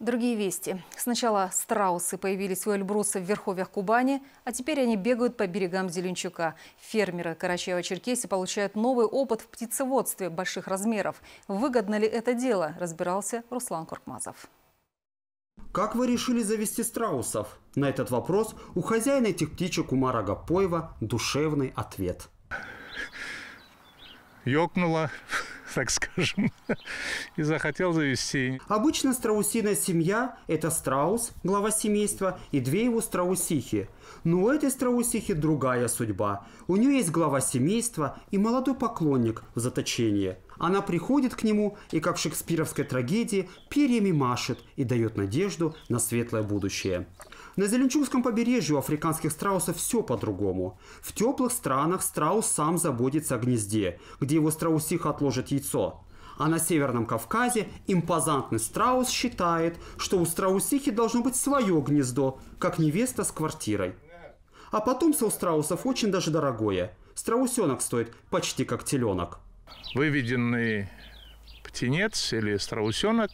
Другие вести. Сначала страусы появились у Эльбруса в верховьях Кубани, а теперь они бегают по берегам Зеленчука. Фермеры Карачаева-Черкесии получают новый опыт в птицеводстве больших размеров. Выгодно ли это дело, разбирался Руслан Куркмазов. Как вы решили завести страусов? На этот вопрос у хозяина этих птичек Умара Гапоева душевный ответ. Ёкнуло так скажем, и захотел завести. Обычно страусиная семья – это страус, глава семейства, и две его страусихи. Но у этой страусихи другая судьба. У нее есть глава семейства и молодой поклонник в заточении – она приходит к нему и, как в шекспировской трагедии, перьями машет и дает надежду на светлое будущее. На Зеленчукском побережье у африканских страусов все по-другому. В теплых странах страус сам заботится о гнезде, где его страусиха отложит яйцо. А на Северном Кавказе импозантный страус считает, что у страусихи должно быть свое гнездо, как невеста с квартирой. А потомство у страусов очень даже дорогое. Страусенок стоит почти как теленок. Выведенный птенец или страусенок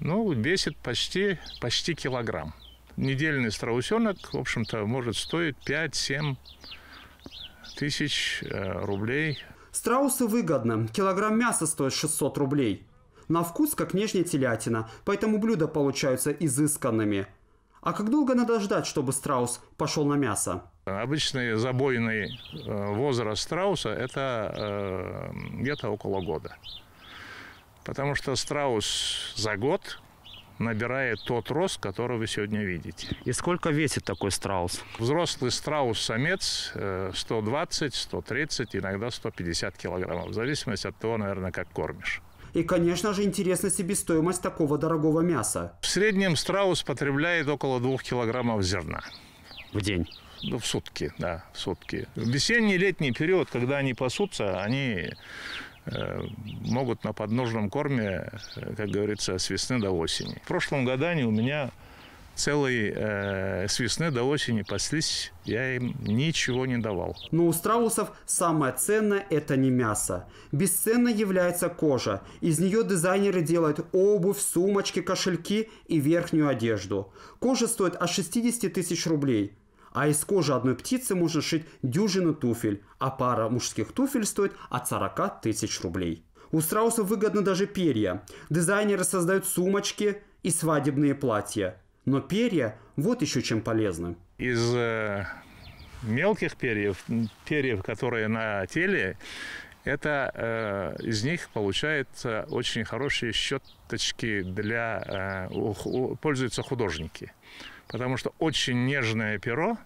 ну, весит почти, почти килограмм. Недельный страусенок, в общем-то, может стоить 5-7 тысяч э, рублей. Страусы выгодно. Килограмм мяса стоит 600 рублей. На вкус, как нежная телятина, поэтому блюда получаются изысканными. А как долго надо ждать, чтобы страус пошел на мясо? Обычный забойный э, возраст страуса – это э, где-то около года. Потому что страус за год набирает тот рост, который вы сегодня видите. И сколько весит такой страус? Взрослый страус-самец 120, 130, иногда 150 килограммов, в зависимости от того, наверное, как кормишь. И, конечно же, интересна себестоимость такого дорогого мяса. В среднем страус потребляет около 2 килограммов зерна. В день? ну, в сутки, да, в сутки. В весенний летний период, когда они пасутся, они э, могут на подножном корме, э, как говорится, с весны до осени. В прошлом году они у меня целый э, с весны до осени паслись, я им ничего не давал. Но у страусов самое ценное – это не мясо. Бесценно является кожа. Из нее дизайнеры делают обувь, сумочки, кошельки и верхнюю одежду. Кожа стоит от 60 тысяч рублей – а из кожи одной птицы можно шить дюжину туфель, а пара мужских туфель стоит от 40 тысяч рублей. У страусов выгодно даже перья. Дизайнеры создают сумочки и свадебные платья. Но перья вот еще чем полезны. Из э, мелких перьев, перьев, которые на теле, это э, из них получаются очень хорошие щеточки для э, у, у, пользуются художники потому что очень нежное перо,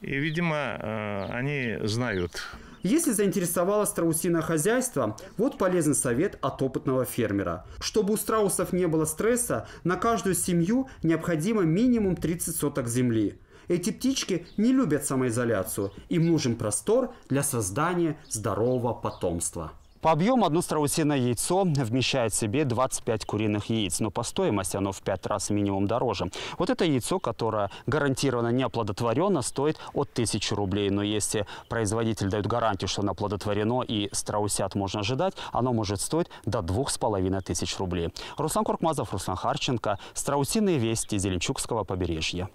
и, видимо, э, они знают. Если заинтересовало страусиное хозяйство, вот полезный совет от опытного фермера. Чтобы у страусов не было стресса, на каждую семью необходимо минимум 30 соток земли. Эти птички не любят самоизоляцию, им нужен простор для создания здорового потомства. По объему одно страусиное яйцо вмещает в себе 25 куриных яиц, но по стоимости оно в 5 раз минимум дороже. Вот это яйцо, которое гарантированно не оплодотворено, стоит от 1000 рублей. Но если производитель дает гарантию, что оно оплодотворено и страусят можно ожидать, оно может стоить до 2500 рублей. Руслан Куркмазов, Руслан Харченко, «Страусиные вести» Зеленчукского побережья.